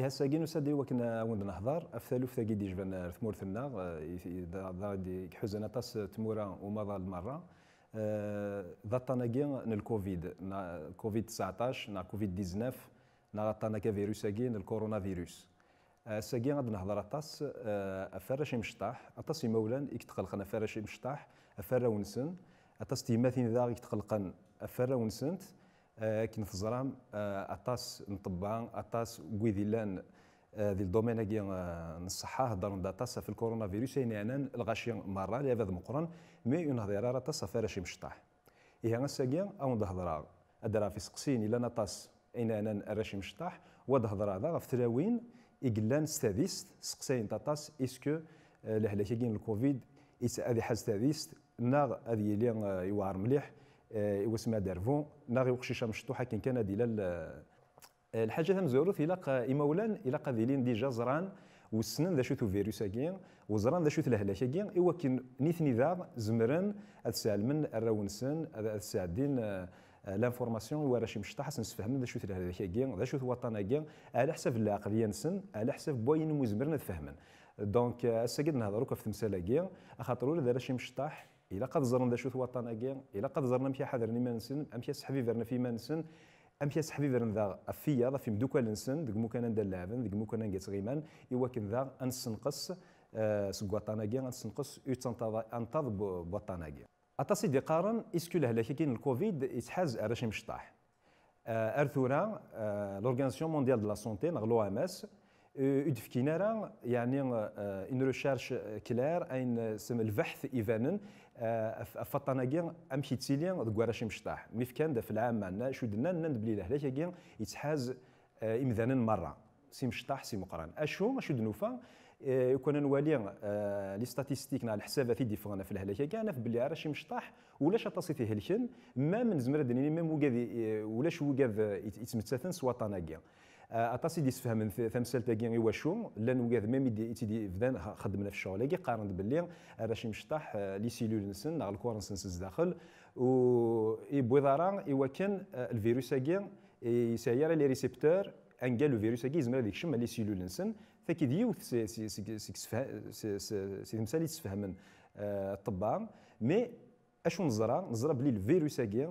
إيه هسا كي نسدي وكنا وند نهضر أفثالوف آه، تاكي آه، دي جبان ثمور ثنا حزن طاس آه، وما ومضى المرة ذا طاناكي الكوفيد نا كوفيد 19 نا كوفيد 19 نا طاناكا فيروس اكي الكورونا فيروس هسا كي غادي نهضر اطاس افراش مشطاح مولان يمولان يتقلقن افراش مشطاح افرا ونسن اطاس تيماثين ذا يتقلقن افرا ونسنت كي نفزرام آه، اطاس نطبع اطاس كويديلان ذي آه، الدومين هاكي آه، نصحى هضرنا داتاس في الكورونا فيروس اين يعني انان الغاشي مره هذا مقرن مي اون راه تاس فارش مشطاح إيه غاس هاكي او دهضرا ادرا في سقسين الى نطاس اين انا الراشي مشطاح ودهضرا هذا في تلاوين إقلان ستاديست سقسين تاطاس اسكو لهلاكي الكوفيد إذا هذه حاز ستاديست ناغ هذه اللي يوار مليح آه، واسمها دارفون ناغي وقشيشه مشطوحه كان كان ديال آه، الحاجه تم زوروث الا ايمولان الى قذيلين ديجا زران والسنن ذا شوتو فيروس اكين وزران ذا شوت الهلاك اكين ايوا كي نيثني آه، ذا زمرن اتسال من الراونسن ساعدين لانفورماسيون ورا شي مشطح حسن نفهم ذا شوت الهلاك اكين ذا شوت وطن اكين على حسب العقليه نسن على حسب بوين مزمرن فهمن دونك هسه قد نهضروا في تمثال اكين خاطر ولا ذا شي مشطح الا قد زرنا شو وطن اكي الا قد زرنا امشي حذر نمانسن امشي سحبيفرنا في مانسن امشي سحبيفرن ذا افيا ذا في مدوكا مدوكال نسن دك موكان ندا لافن دك موكان نقيت غيمان كن ذا انسنقص آه، سك وطن اكي انسنقص انتظ بوطن اكي اطاسي دي قارن اسكو لهلاك كاين الكوفيد يتحاز اراش مشطاح آه، ارثورا آه، لورغانيزاسيون مونديال دو لا سونتي لو ام اس ودفكينا يعني ان ريشيرش كلير ان سم البحث ايفانن آه، فطاناكي امشي تسيلي ذك وراش مشطاح مي فكان في العام معنا شو درنا نند بلي لهلاكي يتحاز آه، امذانا مره سي مشطاح سي مقران اشو اشو دنوفا آه، يكون نوالي لي ستاتيستيك على الحسابات اللي ديفغنا في الهلاكه كان في بلي راشي مشطاح ولاش اطاسي فيه الكن ما من زمر دنيني ميم وكاد ولاش وكاد يتمتثن سواطانا كيا سفهم آه، اللي يسفهم تمثالتاكي واشوم لان وياذ ميم يتيدي فدان خدمنا في الشغل كي قارن باللي باش آه، مشطح آه، لي سيلول نسن الكور نسن الداخل و اي وكان الفيروس اي يسير لي ريسبتور ان لو فيروس كي يزمر هذيك شمال لي سيلول نسن تاكيد يوث سي سي سي سي سي سي سي سي سي مي سي نزرى سي سي الفيروس سي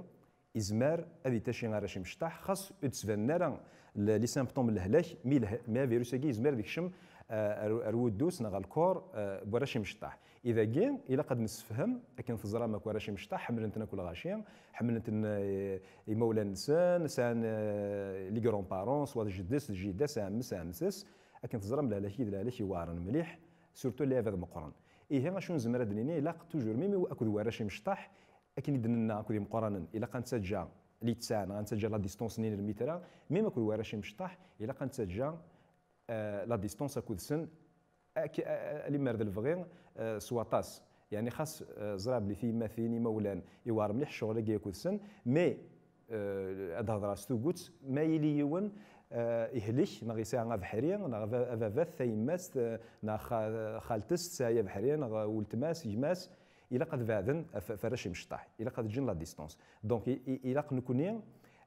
إزمار أبي تاشي غارشي مشطح خاص نرى لي سيمبتوم الهلاك مي مي فيروس كي إزمار ديك الشم آه، الودوس نغا الكور آه، براشي مشطح اذا كان الا قد نسفهم لكن في الزرامه كوراشي مشطح حملتنا كل غاشيا حملتنا آه، مولا نسان سان لي كرون بارون سوا جدس جدس سان امسس لكن في الزرام لا لاكي لا لاكي وارن مليح سورتو لي هذا مقرن ايه شنو نزمر دنيني لاق توجور ميمي وأكل وراشي مشطح اكن يدننا كودي مقارنه الا سجا ليتسان غنتجا لا ديستونس نين المتر ميم كل وراشي مشطح الا قنتجا آه، لا ديستونس اكود سن آه، آه، اللي مرد الفغي سواطاس يعني خاص زراب اللي فيه مثيني مولان يوار مليح الشغل اللي يكون سن مي هاد الهضره ستوكوت ما يلي يون يهلك نا غيسا غا بحري نا فافا ثيماس نا خالتس سايا بحري نا ولتماس يماس الا قد بعدن فراش مشطح الا قد تجي لا ديستونس دونك الا نكوني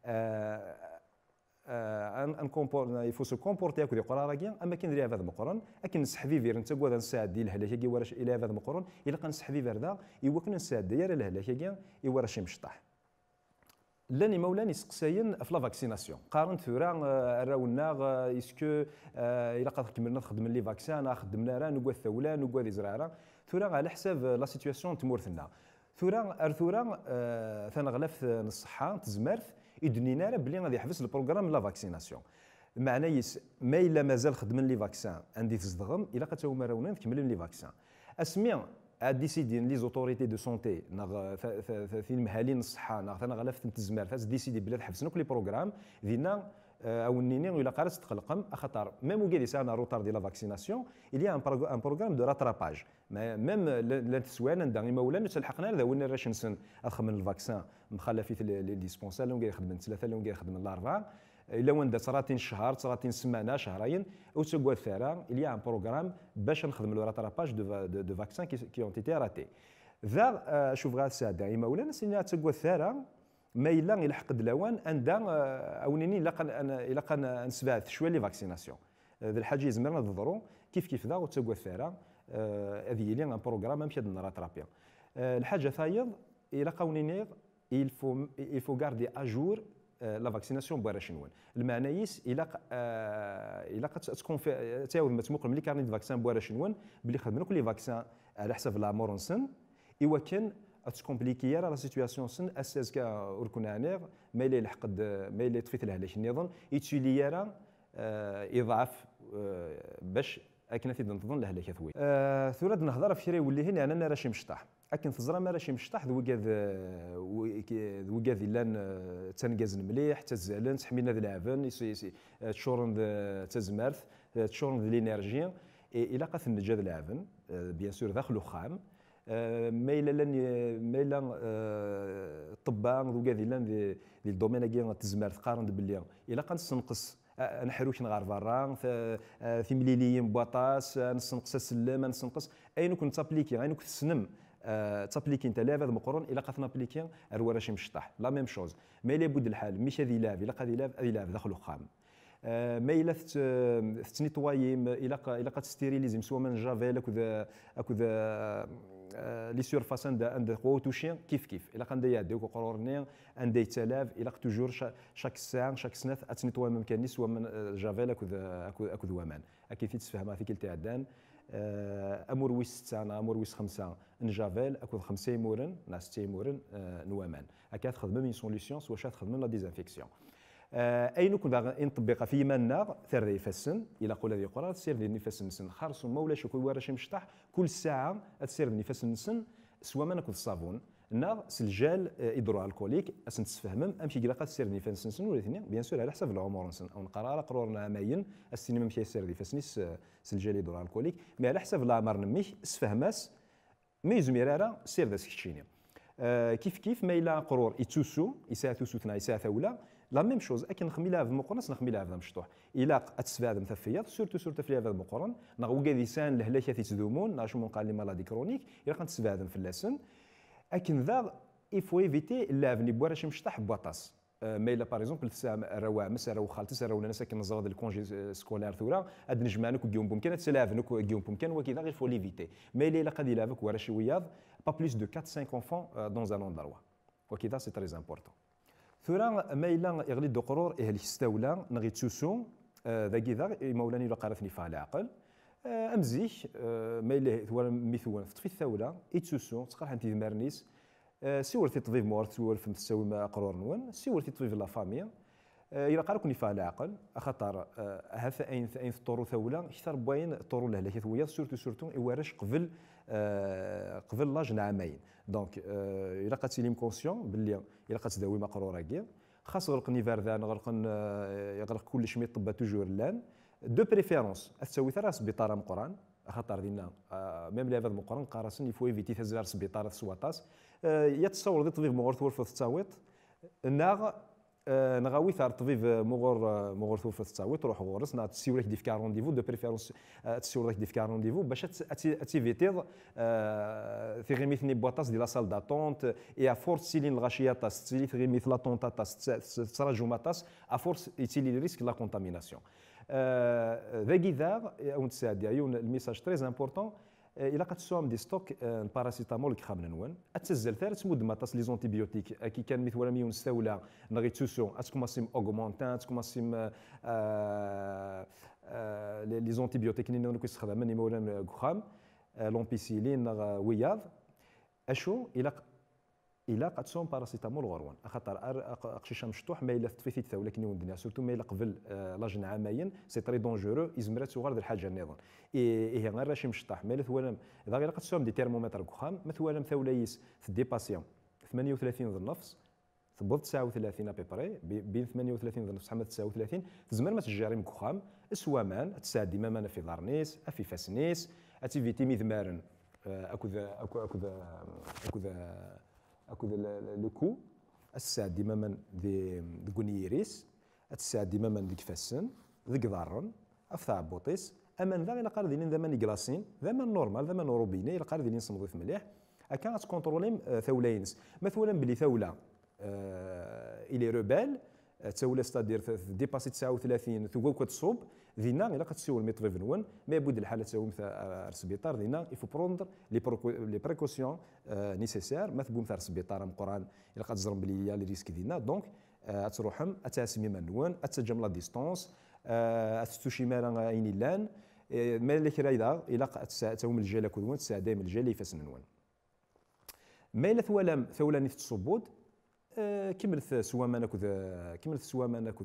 آه، آه، ان كومبور يفوس سو كومبورتي هكذا قرار راكي اما كي ندير هذا مقرن اكن فير انت نتا نساعد نساعدي الهلاك كي وراش الى هذا مقرن الا فير دا يوكن نساعد يا الهلاك كي يوراش مشطح لاني مولاني يسقساين في لا فاكسيناسيون قارن ثورا آه، راونا آه، اسكو آه، الى قد كملنا نخدم لي فاكسان خدمنا راه نقوا الثولا لي زرارا ثورا على حساب لا سيتياسيون تمورثنا ثورا ارثورا ثنغلف الصحه تزمرث يدنينا راه بلي غادي يحبس البروغرام لا فاكسيناسيون يس ما الا مازال خدمن لي فاكسان عندي تزدغم الا قد تاوما راونا نكمل لي فاكسان اسمي ديسيدين لي زوتوريتي دو سونتي نغ في المهالين الصحه نغ ثنا غلفت التزمار فاس ديسيدي بلا تحبسن كل بروغرام دينا او نيني ولا قرص تقلقم خاطر ميم وكادي سانا روتار دي لا فاكسيناسيون الي ان ان بروغرام دو راتراباج ميم لا تسوان دا مولا نتلحقنا هذا وين راش نسن اخ من الفاكسان مخلفيت لي ديسبونسال لون يخدم ثلاثه لون يخدم الاربعه الا وين صراتين شهر صراتين سمانه شهرين او سو ثاره الي ان بروغرام باش نخدم لو راتراباج دو دو فاكسان كي اون تيتي راتي ذا آه، شوف غا ساده يمولان سينا تسكوا ثاره ما الا يلحق دلوان اندا آه، اونيني الا الا قان نسبات شويه لي فاكسيناسيون آه، ذا الحاجه يزمرنا نضرو كيف كيف ذا وتسكوا ثاره هذه لي ان بروغرام امشي نراترابيا الحاجه ثايض الا قاونيني il faut il faut garder à jour لا فاكسيناسيون بوارا شنوان المعنيس الى آه، الى تكون تاو متموقل ملي كارني فاكسان بوارا شنوان بلي خدمنا كل فاكسان على حسب لا مورونسن ايوا كان تكومبليكي لا سيتوياسيون سن اساس كا ركن انير ما الا يلحق ما الا يطفي الهلاك النظام يتولي راه اضعاف آه، باش اكن تيد له لك ثوي أه نهضر في شري ولي هنا انا راشي مشطح اكن تزرا ما راشي مشطح ذو قاد ذو قاد الا تنقز مليح تزالن تحمينا ذي العفن تشورن تزمرت تشورن ذي لينيرجي الى قاث النجا ذي العفن أه، بيان سور داخلو خام أه، ما الا لان ما الا الطبان أه، ذو قاد الا ذي الدومين تزمرت قارن باللي الى قاد تنقص آه، نحروش نغار برا آه، مليليين بواطاس آه، نسنقس السلم نسنقس اين كنت تابليكي اين كنت تسنم تابليكي انت لاف هذا مقرون الا قاتنا بليكي الورا شي مشطح لا ميم شوز مي لا بود الحال مش هذه لاف الا قاتي لاف هذه لاف دخلوا خام ما الا تنيطوايم الا الا قات ستيريليزم سوا من جافيل اكو اكو آه، لي سيرفاس عندها عندها قوه وتوشي كيف كيف الا كان يعديوك قرورني عندها يتلاف الا توجور شاك ساعه شاك سنه ميم كانيس و من آه، جافيل اكو اكو وامان اكيد في تفهم في تاع عدان آه، امور ويس ساعه امور ويس خمسه ان جافيل اكو خمسه مورن ناس تيمورن نوامان اكيد خدمه من سوليسيون سوا خدمه لا ديزانفيكسيون آه، اين كنت باغي نطبق في يمنا ثر فسن الى قول هذه القرار سير ديال نفس نسن خرص مولا شكو كل مشطح كل ساعه تسير نفس نسن سوا ما ناكل الصابون نا سلجال ادرو آه، الكوليك اسن تفهم امشي كلاقا سير دي فاس نسن ولا ثاني بيان سور على حسب العمر نسن او القرار قررنا ماين السينما مشي سير دي فاس آه، سلجال ادرو الكوليك مي على حسب العمر نميك سفهماس مي زميرارا سير داس كتشيني كيف كيف ما الى قرور يتوسو يساعتوسو ثنا يساعتولا لا ميم شوز اكن خميلا في المقارنه نخمي في مشطوح الا اتسفاد مثفيات سورتو سورتو في هذا المقارن نغو كاديسان لهلاك تيتذومون ناش من قال لي مالادي كرونيك الا قنتسفاد في اللسن اكن ذا يفو ايفيتي لافني بوراش مشطح بواطاس ما الا باغ اكزومبل روا مس راه خالتس راه ولا ناس كي نزرد الكونجي سكولار ثورا اد نجمانك وكيوم بامكان تسلافنك وكيوم بامكان وكذا غير فو ليفيتي ما الا قد يلافك ورا شي وياض با بليس دو 4 5 انفون دون ان اندروا وكذا سي تري امبورطون ثورا ما الا يغلي الدقرور اهل الستولة نغي تسوسو ذاكي ذا مولاني لو قرثني فيها العقل أمزيح ما الا ثورا مثوان تطفي الثولة يتسوسو تقرح انت ذمارنيس سيور تطبيب مور سيور في مستوي ما قرور نون سيور تطبيب لا فامي الى قالك نفع العقل خطر هذا اين اين الطور ثولا اكثر بوين الطور لهلا لهي ثويا سورتو سورتو يوارش قبل آه، قبل لاج عامين دونك آه، الا قاتيليم كونسيون باللي الا قتداوي مقروره كي خاص غرقني فاردان غرق يغرق آه، كلش مي طبه توجور لان دو بريفيرونس تساوي ثرا سبيطار مقران خاطر دينا ميم لي هذا مقران قارسن يفو ايفيتي تزار سبيطار سواتاس يتصور دي طبيب مغرث ورفض التساويط ناغ نغاوي ثار الطبيب مغور مغور توفر تساوي تروح غورس تسيو لك ديف رونديفو دو بريفيرونس تسيو لك ديف رونديفو باش اتيفيتيض ثيغيمي ثني بواطاس دي لا سال داتونت اي افورس سيلي الغاشيه تاس تسيلي ثيغيمي لا طونتا تاس تسراجوما تاس افورس يتيلي ريسك لا كونتاميناسيون ذاكي ذا اون تساعد عيون الميساج تريز امبورطون إيه، الا قد تسوم دي ستوك الباراسيتامول إيه، كخامن نوان اتسزل ثالث مود ما تص لي زونتيبيوتيك إيه، كي كان مثولا ميون ستاولا نغي توسو اتكوماسيم اوغمونتان اتكوماسيم لي زونتيبيوتيك اللي نكون نستخدمهم مولا كخام لومبيسيلين وياض اشو الا الا قاتسوم باراسيتامول غروان خاطر اقشيشه مشطوح ما الا في تا ولكن يون سورتو ما الا قبل آه، لاجن عامين سي تري دونجورو ازمرات صغار الحاجه النظام ايه غير راشي مشطح ما الا ثوالم اذا غير قاتسوم دي ترمومتر كخام ما ثوالم ثوليس ديباسيون 38 ذي النفس تبض 39 ابي بري بين 38 ذي النفس حمد 39 تزمر ما تجاري مكخام اسوامان تسادي ما في دارنيس في فاسنيس اتيفيتي ميذمارن آه، اكو اكو اكو اكو اكد لو الساعة ديماما دي كون الساد ديماما دي كفاسن دي قدارن اف تعبوطيس اما ذا يلقى ذي ذا من كلاسين ذا من نورمال ذا من اوروبينا يلقى ذي نصمضيف مليح اكا تكونترولي آه، ثولينس مثلا بلي ثوله آه، الي روبال آه، تولى ستادير ديباسي 39 ثوكو تصوب دينا الا كتسول مي طبيب ما بود الحاله تساوي مثل السبيطار دينا يفو بروندر لي بريكوسيون نيسيسير ما تبوم تاع السبيطار مقران الا كتزرم بلي لي ريسك دينا دونك اتروحم اتاسمي منون اتجم لا ديستونس اتستوشي مالا اين لان مالك رايدا الا تاوم الجال كدوان تساعد دائما الجال يفاس نوان ما الا ثولم ثولاني في الصبود آه، كملت سوامان اكو كملت سوامان اكو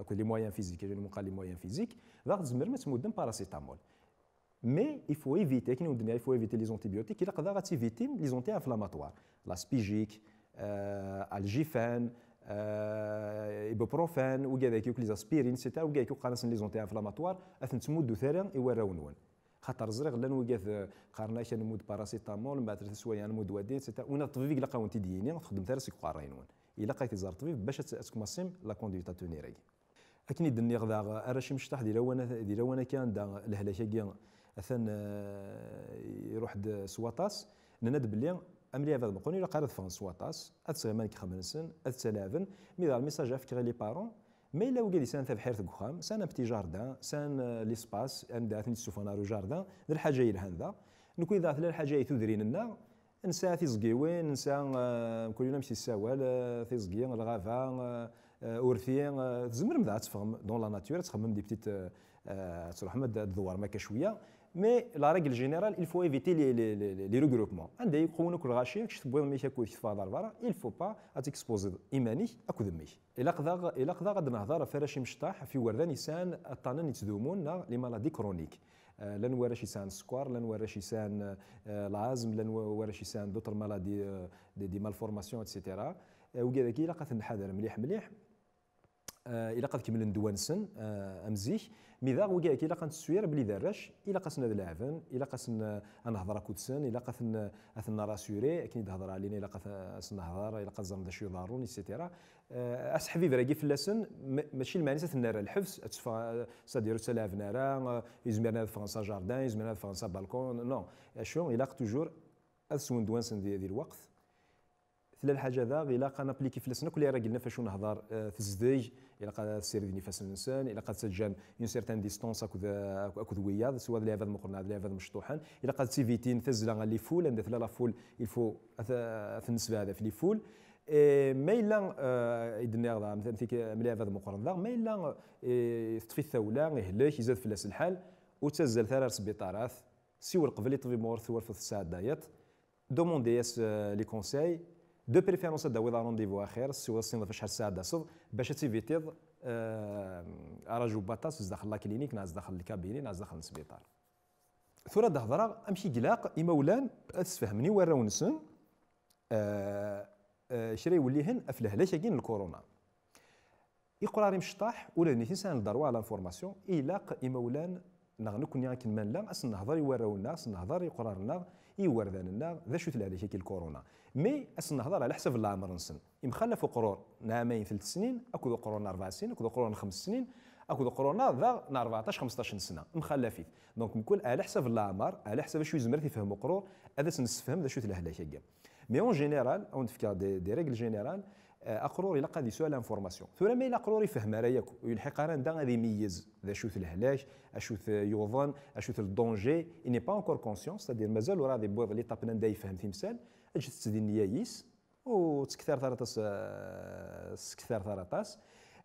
اكو لي مويان فيزيك يعني مقال لي مويان فيزيك ضغط زمر ما تمد باراسيتامول مي يفو ايفيتي كي نودنا يفو ايفيتي لي زونتيبيوتيك الا قدر غاتيفيتي لي زونتي انفلاماتوار لا سبيجيك آه الجيفان آه ايبوبروفان وكذا كيوك لي زاسبيرين سيتا وكذا كيوك قناص لي زونتي انفلاماتوار اثن تمدو ثاني يوراو نون خاطر زريغ لا نوقف آه، قارنا كان مود باراسيتامول من بعد ثلاث سوايع مود سيتا ونا الطبيب يلقى وانت ديني تخدم تارس قارينون الا لقيتي زار الطبيب باش سيم لا كونديتا تونيري اكن يدني غدا راشي مشطح ديال وانا ديال وانا كان دا الهلاكه كي اثن آه، يروح د سواطاس نناد بلي امري هذا مقوني لا قارد فرانسواطاس سواطاس اتسغمان كي خمنسن اتسلافن مي دا ميساج افكري لي بارون مي الا وقع سان بحيرة قخام سان بتي جاردان سان آه، ليسباس عند نتسوف نارو جاردان ذا الحاجه الى هذا نكون اذا ذات الحاجه تدرين لنا نسا تيزقيوين نسا آه، كل يوم نمشي السوال آه، تيزقي الغابة اورثيان تزمر مذا تفهم دون لا ناتور تخمم دي بتيت تروح مد الدوار ما كشويه مي لا ريغل جينيرال il faut éviter les les les, les regroupements عند يقولونك الغاشي كش تبوي مي تاكل تفاضل برا il faut pas اتكسبوزي ايماني اكو دمي الا قضا الا قضا غد نهضر فراش مشطاح في وردان يسان الطنان يتدومون لي مالادي كرونيك لن ورشي سان سكوار لن ورشي سان العازم لن ورشي سان دوتر مالادي دي, دي مالفورماسيون اتسيتيرا وكذا كي لقات نحذر مليح مليح آه، الا قد كمل دوانسن آه، امزيك ميذاغ وكاع كي لاقا نسوير بلي داراش الا قاسنا لعبن الا قاسنا نهضر كودسن الا قاسنا اثنا راسوري كي نهضر علينا الا قاسنا نهضر الا قاسنا ذا شو ضارون ايتترا آه، اس حبيب راكي اللسن ماشي المعنى تنرى الحبس تفا سادير سلاف نارا يزمرنا فرنسا جاردان يزمرنا فرنسا بالكون نو شو الا توجور اسون دوانسن ديال الوقت ثلاث حاجه ذا غير لاقا نابليكي اللسن كل قلنا فاش نهضر في الزديج الى قد تسير فاس الانسان الى قد سجان اون سيرتان ديستونس اكو اكو وياض سواء لعبه مقرنه لعبه مشطوحا الى قد تيفيتين تزلا لي فول عند لا فول الفو النسبه هذا في لي فول إيه، ما الا يدنا تيك ملعب هذا مقرن ما الا آه، تطفي الثوله يهلك يزاد فلاس الحال وتزال ثلاث سبيطارات سيور قبل يطبي مور ثور في الساعه دايت دوموندي آه، لي كونساي دو بريفيرونس داوي رونديفو اخير سوا الصين في شحال الساعه داسو باش تيفيتيض آه، اراجو باتاس داخل لا كلينيك ناس داخل الكابيني ناس داخل السبيطار ثورة الهضره امشي قلاق امولان تفهمني وراو نسن أه أه شري وليهن افله علاش كاين الكورونا يقرا ريم ولا نيتي سان الدروا على انفورماسيون الاق إيه امولان ناغ نكون كن ما لا اس نهضر يورونا الناس نهضر يقرارنا الناس ذا شو تلا هيك الكورونا مي اس نهضر على حسب الامر نسن يمخلف قرور نامين ثلاث سنين اكو قرون اربع سنين اكو قرون خمس سنين اكو قرونا ذا 14 15 سنه مخلفين دونك نقول على حسب الامر على حسب شو يزمر يفهم قرون هذا سنفهم ذا شو تلا هيك مي اون جينيرال اون تفكير دي, دي ريغل جينيرال اقرور يلقى دي سؤال انفورماسيون ثورا ما اقرور يفهم راه ياك ويلحق راه غادي يميز ذا شوث الهلاك اشوث يوظن اشوث الدونجي اني با انكور كونسيونس سادير مازال وراه راه بويض لي طابنا ندا يفهم تمثال اجت تسدي النيايس وتكثر ثرطاس تكثر ثرطاس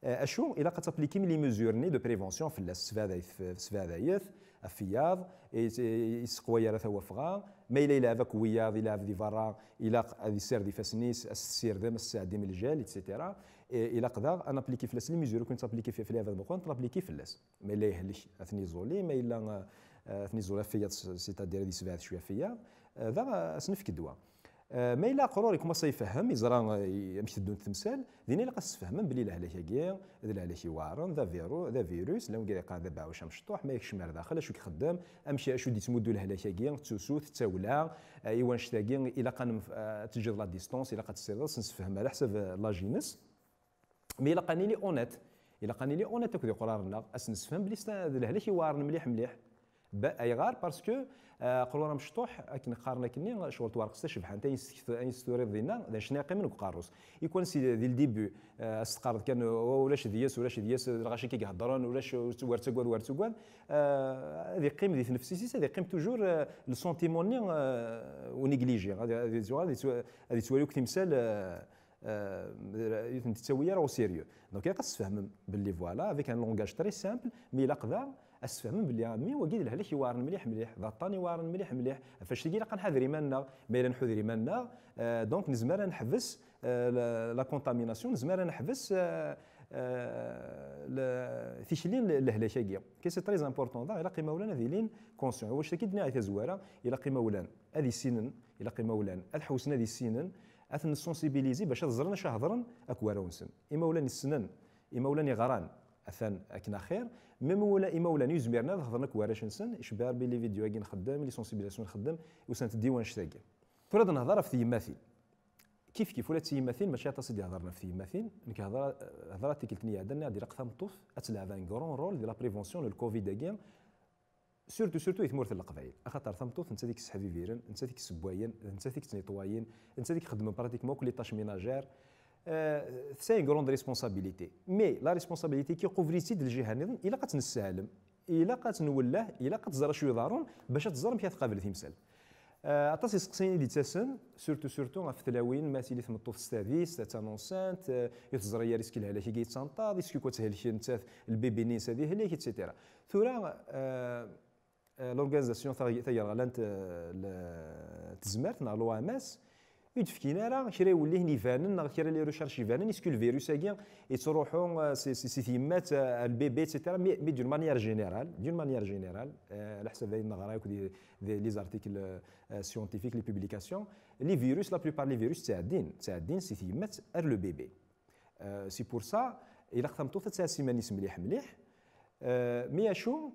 اشو الا قد تابليكيم لي ميزور ني دو بريفونسيون في السفاذايث في السفاذايث الفياض يسقوا يا ثوا فغا ما الا يلعب كوياض يلعب دي برا الى دي سير دي فاسنيس السير دام السعدي من الجال اتسيتيرا الى قدر انا ابليكي فلاس لي ميزور كنت ابليكي في فلاف بوكون ابليكي فلاس ما الا يهلش اثني زولي ما الا آه، اثني زولا فيا سيتادير دي سبعه شويه فيا ذا آه، اسنفك الدواء آه، ما الا قرور يكمص يفهم يزرا آه، يمشي دون تمثال دين اللي سفهم تفهم بلي لا عليك كيا لا عليك يوارن ذا فيرو ذا فيروس لو كي قاعد دابا واش مشطوح ما يكش مر داخل شو يخدم امشي اش دي تمدو له عليه كيا تسوث تتاولا آه، ايوا شتا كيا الا قان تجد لا ديستونس الا قد سير نفهم على حسب لا جينس مي الا قاني لي اونيت الا قاني لي اونيت كذا قرارنا اس نفهم بلي هذا الهلاك يوارن مليح مليح اي غار باسكو قولوا راه مشطوح كي قارنا كني شغل توارق تشبح انت يستورد دينا ذا شناقي من قاروس يكون سي دي الديبي استقرض كان ولاش دياس ولاش دياس الغاشي كي يهضرون ولاش ورتقوال ورتقوال هذه قيم نفسي تنفسيسيس هذه قيم توجور السونتيمون ني ونيجليجي هذه غادي تواليوك تمثال يثنت تساوي راه سيريو دونك يقص تفهم باللي فوالا افيك ان لونغاج تري سامبل مي الا اسفهم بلي مي واكيد الهلاك يوارن مليح مليح ضطان وارن مليح مليح فاش تيجي لقى نحذري مالنا ما الا نحذري مالنا آه دونك نزمر نحبس آه، لا كونتاميناسيون نزمر نحبس فيشلين تيشلين الهلاكيه كي سي تري امبورطون الى قيمه ولان هذه لين كونسيون واش تاكيد زواره الى قيمه ولان هذه سنن قيمه ولان الحوسن هذه سنن اثن سونسيبيليزي باش تزرن شهضرن اكوارونسن اكو اما ولان السنن اما ولان غران اثان اكنا خير ميم ولا نيوز يزمرنا هضرنا كوارشنسن نسن يشبه بلي فيديو كي نخدم لي سونسيبيلاسيون نخدم وسانت الديوان شتاكي تراد نهضر في تيماثيل كيف كيف ولا تيماثيل ماشي تصيد هضرنا في تيماثيل انك هضر هضرات تيكلتني عندنا دي رقثه مطوف اتلعب ان كرون رول دي لا بريفونسيون الكوفيد اكين سورتو سورتو في القبائل اخاطر ثمطوط انت ذيك السحبيفيرن انت ذيك السبواين انت ذيك تنيطواين انت ذيك خدمه براتيكمون كل طاش ميناجير سي ان غروند ريسبونسابيليتي مي لا ريسبونسابيليتي كي قوفريتي الجهه النظام الا قتنستعلم الا قتنولاه الا قتزرى شويه دارون باش تزرم كي تقابل تمثال آه، اطاس سقسيني اللي تاسن سورتو سورتو في التلاوين ماسيلي تمطوف ستافيس تاع نونسانت آه، يتزريا ريسكي لها كي كي تسانطاد ريسكي كو تهلكي انت البيبي نيس هذه هلاك اكسيتيرا ثورا آه، لورغانيزاسيون تاع غالانت تزمرتنا لو ام اس يتفكين راه كرا يولي هني فانن غير كرا لي ريشيرش فانن اسكو الفيروس هاكيا يتروحو سي سي تيمات البيبي ايتترا مي دون مانيير جينيرال دون مانيير جينيرال على حسب هاي النغرا لي زارتيكل سيونتيفيك لي بوبليكاسيون لي فيروس لا بليبار لي فيروس تاعدين تاعدين سي تيمات ار لو بيبي سي بور سا الا خدمتو ثلاث سيمان يسم مليح مليح مي اشو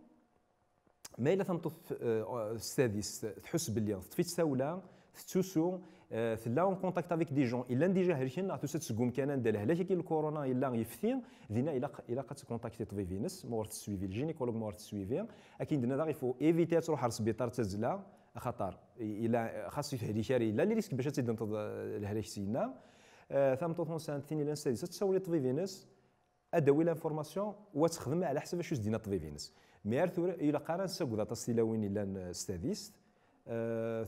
ما الا تنطف السادس تحس باللي طفيت ساوله تتوسو آه، في لا كونتاكت افيك دي جون الا ديجا هرشين راه توسد سكوم كان ندير هلا كي الكورونا الا يفتين دينا الا الا قد كونتاكتي طبيبينس مورت سويفي الجينيكولوج مورت سويفي اكيد دينا غير فو ايفيتي تروح للسبيطار تزلا خطر الا خاص يفهدي شاري لا لي ريسك باش تزيد نتض الهلاك سينا آه، ثم طوطون سان ثاني لان سادس تسولي طبيبينس ادوي لانفورماسيون وتخدم على حسب واش دينا طبيبينس مي ارثور الا قرا نسكو تصيلا وين الا ستاديست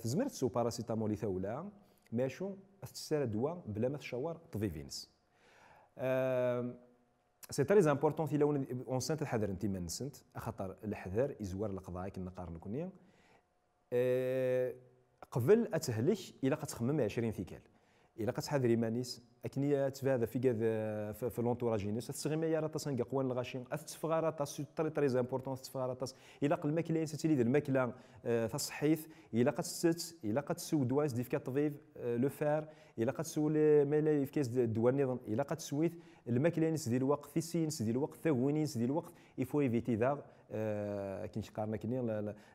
تزمر آه، سو باراسيتامول ثولا ماشو استسار دواء بلا ما تشاور طبيب سي تري امبورطون في لون اون اونسنت الحذر انت ما نسنت خاطر الحذر يزور القضاء كنا قارن كونيا أه قبل اتهلك الا قتخمم 20 فيكال الا قتحذري مانيس اكنيا تفاذا في كذا في لونتوراج نيس تسغيما يا راطاس قوان الغاشي تفغا راطاس تري تري امبورطون تفغا راطاس الا قل الماكله تتلي الماكله تصحيث آه، الا قد ست الا قد سو دواز ديفكا طبيب آه، لو فار الا قد تسو مالا يفكاس الدواء النظام الا قد سويت الماكله نس دي الوقت في سينس دي الوقت ثوينينس دي الوقت يفو ايفيتي ذا كنش قارنا كني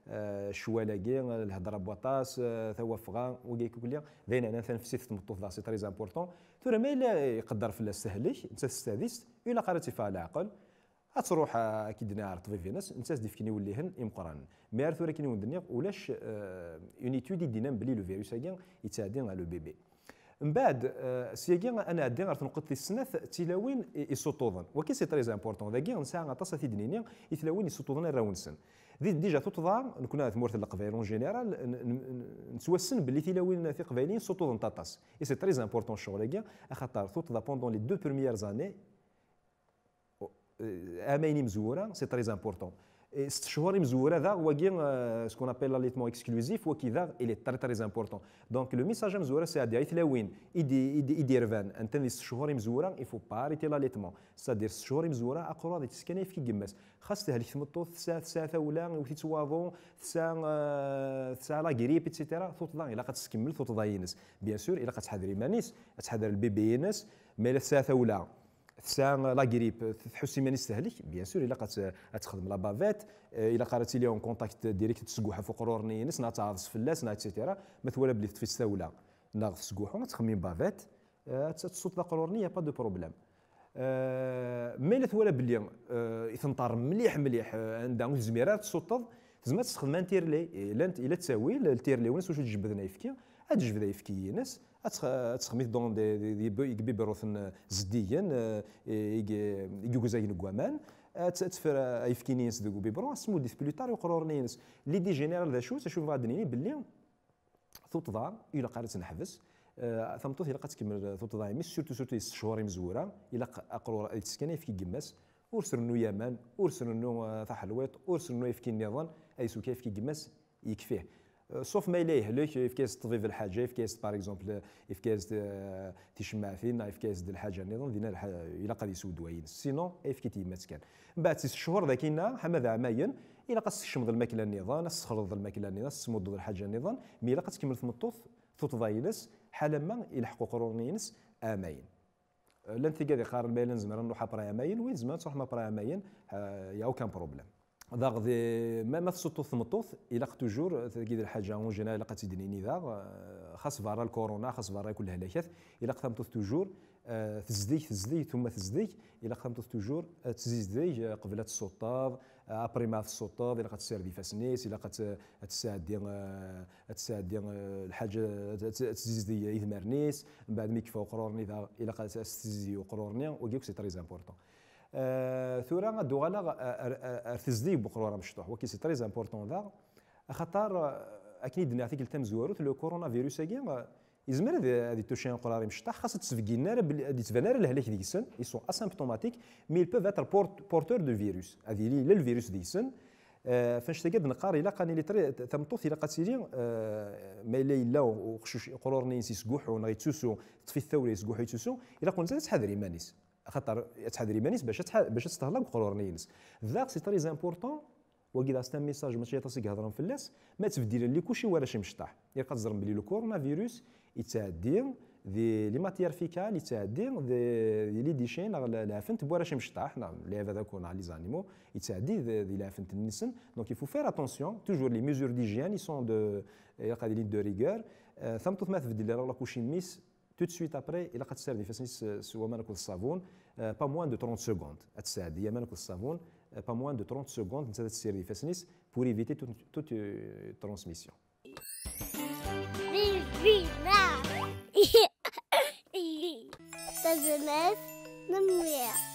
الشوالا كي آه، الهضره بواطاس ثوا فغا وكي كليا ذاين انا تنفسي تمطوط ذا سي تري امبورطون ترى ما الا يقدر في السهلك انت السادس الا قرات فيها العقل هتروح آه، كي دنا عرفت طبيب فينس انت ديف كني يولي هن قران مي ولكن كني دنيا ولاش اون ايتود دينا بلي لو فيروس هاكيا يتعدي على لو بيبي من بعد سيغي آه، انا عدي غير تنقط السنه تلاوين يسطوضن آه، وكي سي تري امبورطون ذاكيا نساعة غطاس تيدنينيا يتلاوين يسطوضن راونسن ديجا تطضى كنا ثمورت القبائل اون جينيرال نتوسن باللي تيلاوين في قبايلين سوتو دون طاطاس اي سي تري امبورتون الشغل هكا خاطر تطضى بوندون لي دو بروميير زاني امايني مزوره سي تري امبورتون استشواري شهور مزوره ذا كي سكون ابيل لاليتمون اكسكلوزيف هو كي ذا الي تري تري زامبورتون دونك لو ميساج مزوره سي ادي يتلاوين يدي يدي يدير فان انت ست شهور مزوره يفو باريتي لاليتمون سا دير استشواري مزوره اقرا ذي تسكن في كيماس خاص تهلك تمطوط تساع تساع ولا وثي تواضو تساع تساع لا غريب ايتترا ثوت لا الا تكمل ثوت ضاينس بيان سور الا تحضر يمانيس تحضر البيبي ينس مي لا تساع ولا تسان لا غريب تحسي ما نستهلك بيان سور الا آه، تخدم لا بافيت آه، الا قراتي ليهم كونتاكت ديريكت تسقوحه فوق رورنينس ناتعرض فلاس نا اتسيتيرا مثولا بلي في الساوله ناغ تسقوحه تخمي بافيت آه، تسوط لا قرورني با دو بروبليم مي لا ثولا بلي يتنطر مليح مليح عندها الزميرات تسوطض زعما تستخدم تيرلي الا تساوي التيرلي ونس واش تجبدنا يفكي تجبد يفكي ناس تخميت دون دي يكبيبروثن زديا آه، يجوزاين كوامان تفر ايفكينيس دو بي بيبرون اسمو ديف بلوتار يقرورنينس لي دي جينيرال ذا شو تشوف غادي نيني باللي ثوتضا الى قارت نحبس آه، ثمطوث الى كمل توتضا يمس سورتو سورتو شهور مزوره الى اقرور يتسكن يفكي كماس ور سرنو يمن ور سرنو تحلويط ورسل نو يفكي نظام اي سوكا يفكي كماس يكفيه سوف ما لا يهلك في كاس تضيف الحاجه في كاس باغ اكزومبل في كاس تشمع فينا في كاس الحاجه النظام دينا الا قد يسود وين سينو اف كي تيما كان من بعد ست شهور ذاك لنا حماذا عماين الا قد تشمض الماكله النظام تسخرض الماكله النظام تسمض الحاجه النظام مي الا قد تكمل تمطوط ثوت ضايلس حالا ما يلحقوا قرونينس اماين لان تيكادي قارن بين زمان نروح برايا ماين وين زمان تروح ما برايا ماين يا اوكان بروبليم داغ دي ما ما تسطوث تمطوث الا توجور كي الحاجه اون جينيرال لقات تديني ذاغ خاص برا الكورونا خاص برا كل هلاكات الا تمطوث توجور تزديك تزديك ثم تزديك الا تمطوث توجور تزيزديك قبل السطاف ابري ما في السطاف الا تسير دي فاسنيس الا تساعد تساعدي الحاجه تزيزدي يثمرنيس من بعد ميك فوق قرورني الا تزيزدي قرورني وكيك سي تري امبورطون آه، ثورا دو غالا ارتزديك آه، آه، بقرو مشطوح وكي سي تريز امبورطون ذا خاطر اكن يدنا التم التمزورت لو كورونا فيروس هاكي يزمر هذه توشي قرار مشطح خاص تسفكي لنا غادي تبان راه الهلاك ديكسن اي سون اسيمبتوماتيك مي بوف اتر بورتور دو فيروس هذه لي للفيروس ديك السن فاش تقد نقار الى قاني لي تري تمطوط الا قاتيلي ما الا الا وقشوش قرورني سيسقوحو غيتسوسو تطفي الثوري يسقوحو يتسوسو الا قلت تحذري مانيس خاطر تحضري ريمانيس باش باش تستهلك قرور نيلس ذاك سي تري امبورطون وكي ستا ميساج ماشي تاسيك هضرهم الناس ما تبديل لي كلشي ولا شي مشطاح يلقى تزرم بلي لو كورونا فيروس يتعدي دي لي ماتيير فيكال يتعدي دي لي ديشين لافنت بورا شي نعم لي هذا كون لي زانيمو يتعدي دي لافنت النسن دونك يفو فير اتونسيون توجور لي ميزور ديجيان سون دو يلقى دي لين دو ريغور ثم تثمات في لا كلشي ميس tout de suite après il a qu'à servir fait avec le savon pas moins de 30 secondes à servir il a même le savon euh, pas moins de 30 secondes dans cette série fait pour éviter toute, euh, transmission